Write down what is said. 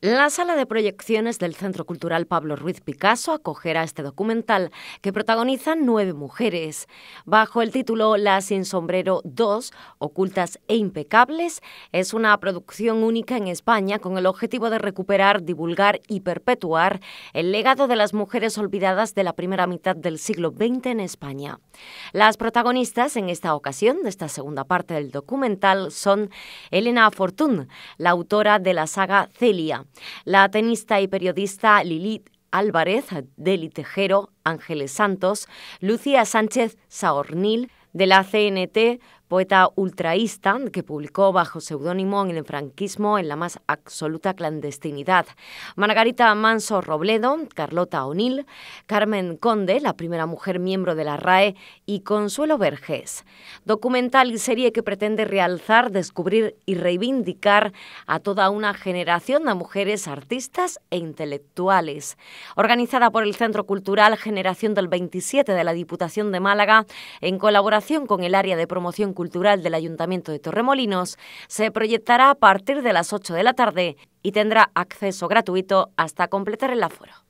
La sala de proyecciones del Centro Cultural Pablo Ruiz Picasso acogerá este documental que protagonizan nueve mujeres. Bajo el título La Sin Sombrero 2, Ocultas e Impecables, es una producción única en España con el objetivo de recuperar, divulgar y perpetuar el legado de las mujeres olvidadas de la primera mitad del siglo XX en España. Las protagonistas en esta ocasión de esta segunda parte del documental son Elena Fortún, la autora de la saga Celia, la tenista y periodista Lilith Álvarez, de Tejero, Ángeles Santos, Lucía Sánchez Saornil, de la CNT, poeta ultraísta que publicó bajo seudónimo en el franquismo en la más absoluta clandestinidad. Margarita Manso Robledo, Carlota O'Neill, Carmen Conde, la primera mujer miembro de la RAE, y Consuelo Vergés. Documental y serie que pretende realzar, descubrir y reivindicar a toda una generación de mujeres artistas e intelectuales. Organizada por el Centro Cultural Generación del 27 de la Diputación de Málaga, en colaboración con el área de promoción Cultural del Ayuntamiento de Torremolinos se proyectará a partir de las 8 de la tarde y tendrá acceso gratuito hasta completar el aforo.